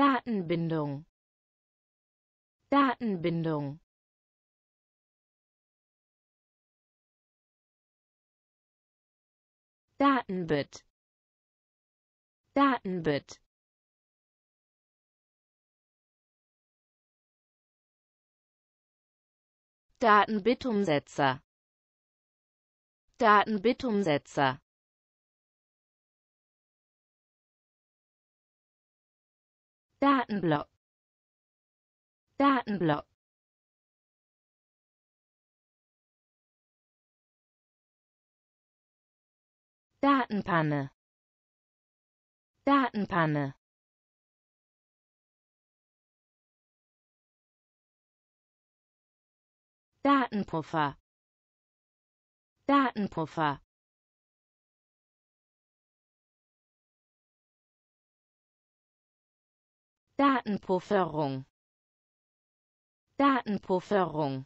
Datenbindung Datenbindung Datenbit Datenbit Datenbitumsetzer Datenbitumsetzer Datenblock Datenblock Datenpanne Datenpanne Datenpuffer Datenpuffer Datenpufferung Datenpufferung